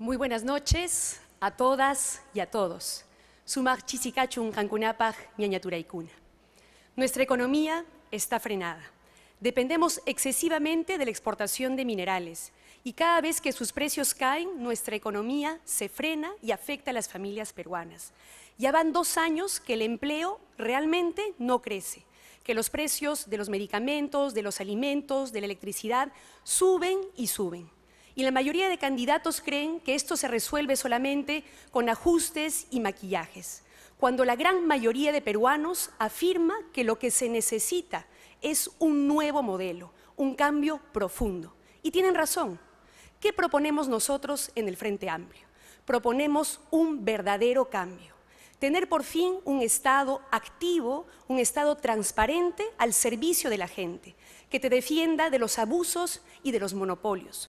Muy buenas noches a todas y a todos. Sumach chisikachun y cuna. Nuestra economía está frenada. Dependemos excesivamente de la exportación de minerales y cada vez que sus precios caen, nuestra economía se frena y afecta a las familias peruanas. Ya van dos años que el empleo realmente no crece, que los precios de los medicamentos, de los alimentos, de la electricidad suben y suben y la mayoría de candidatos creen que esto se resuelve solamente con ajustes y maquillajes, cuando la gran mayoría de peruanos afirma que lo que se necesita es un nuevo modelo, un cambio profundo. Y tienen razón. ¿Qué proponemos nosotros en el Frente Amplio? Proponemos un verdadero cambio tener por fin un Estado activo, un Estado transparente al servicio de la gente, que te defienda de los abusos y de los monopolios,